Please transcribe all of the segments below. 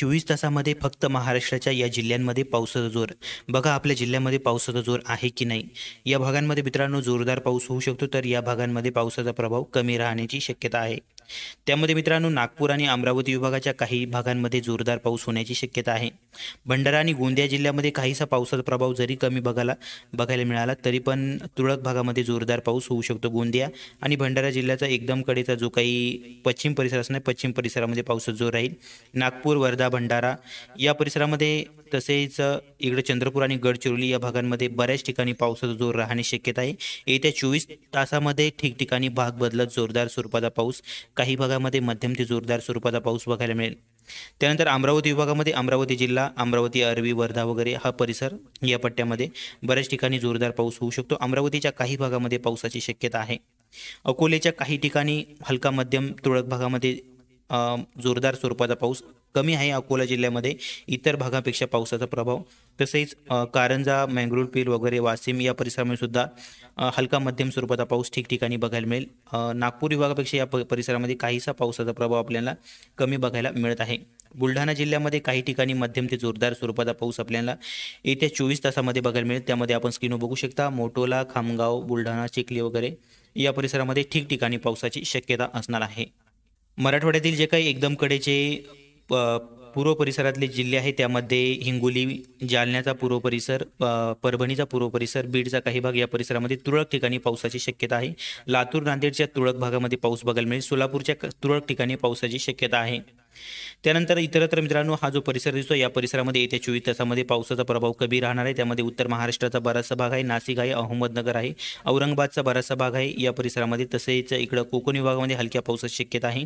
चोवीस तासामध्ये फक्त महाराष्ट्राच्या या जिल्ह्यांमध्ये पावसाचा जोर बघा आपल्या जिल्ह्यामध्ये पावसाचा जोर आहे की नाही या भागांमध्ये मित्रांनो जोरदार पाऊस होऊ शकतो तर या भागांमध्ये पावसाचा प्रभाव कमी राहण्याची शक्यता आहे त्यामध्ये मित्रांनो नागपूर आणि अमरावती विभागाच्या काही भागांमध्ये जोरदार पाऊस होण्याची शक्यता आहे भंडारा आणि गोंदिया जिल्ह्यामध्ये काहीसा पावसाचा प्रभाव जरी कमी बघायला बघायला मिळाला तरी पण तुरळक भागामध्ये जोरदार पाऊस होऊ शकतो गोंदिया आणि भंडारा जिल्ह्याचा एकदम कडेचा जो काही पश्चिम परिसर असणार पश्चिम परिसरामध्ये पावसाचा जोर राहील नागपूर वर्धा भंडारा या परिसरामध्ये तसेच इकडे चंद्रपूर आणि गडचिरोली या भागांमध्ये बऱ्याच ठिकाणी पावसाचा जोर राहण्याची शक्यता आहे येत्या चोवीस तासामध्ये ठिकठिकाणी भाग बदलत जोरदार स्वरूपाचा पाऊस काही भागामध्ये मध्यम ते जोरदार स्वरूपाचा पाऊस बघायला मिळेल त्यानंतर अमरावती विभागामध्ये अमरावती जिल्हा अमरावती अरबी वर्धा वगैरे हा परिसर या पट्ट्यामध्ये बऱ्याच ठिकाणी जोरदार पाऊस होऊ शकतो अमरावतीच्या काही भागामध्ये पावसाची शक्यता आहे अकोलेच्या काही ठिकाणी हलका मध्यम तुरळक भागामध्ये जोरदार स्वरूपाचा पाऊस कमी आहे अकोला जिल्ह्यामध्ये इतर भागापेक्षा पावसाचा प्रभाव तसेच कारंजा पीर वगैरे वाशिम या परिसरामध्ये सुद्धा हलका मध्यम स्वरूपाचा पाऊस ठिकठिकाणी बघायला मिळेल नागपूर विभागापेक्षा या परिसरामध्ये काहीसा पावसाचा प्रभाव आपल्याला कमी बघायला मिळत आहे बुलढाणा जिल्ह्यामध्ये काही ठिकाणी मध्यम ते जोरदार स्वरूपाचा पाऊस आपल्याला येत्या चोवीस तासामध्ये बघायला मिळेल त्यामध्ये आपण स्क्रीनवर बघू शकता मोटोला खामगाव बुलढाणा चिखली वगैरे या परिसरामध्ये ठिकठिकाणी पावसाची शक्यता असणार आहे मराठवाड्यातील जे काही एकदम कडेचे पूर्व परिसरातले जिल्हे आहेत त्यामध्ये हिंगोली जालन्याचा पूर्व परिसर परभणीचा पूर्व परिसर बीडचा काही भाग या परिसरामध्ये तुरळक ठिकाणी पावसाची शक्यता आहे लातूर नांदेडच्या तुरळक भागामध्ये पाऊस बघायला मिळेल सोलापूरच्या तुरळक ठिकाणी पावसाची शक्यता आहे त्यानंतर इतरत्र मित्रांनो हा जो परिसर दिसतो या परिसरामध्ये येत्या चोवीस तासामध्ये पावसाचा प्रभाव कमी राहणार आहे त्यामध्ये उत्तर महाराष्ट्राचा बराचसा भाग आहे नाशिक आहे अहमदनगर आहे औरंगाबादचा बराचसा भाग आहे या परिसरामध्ये तसेच इकडं कोकण विभागामध्ये हलक्या पावसाची शक्यता आहे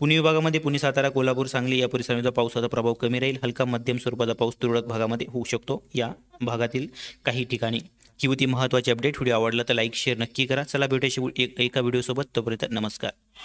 पुणे विभागामध्ये पुणे सातारा कोल्हापूर सांगली या परिसरामध्ये पावसाचा प्रभाव कमी राहील हलका मध्यम स्वरूपाचा पाऊस तुरळक भागामध्ये होऊ शकतो या भागातील काही ठिकाणी ही होती महत्त्वाची अपडेट व्हिडिओ आवडला तर लाईक शेअर नक्की करा चला भेटूया एका व्हिडिओसोबत तोपर्यंत नमस्कार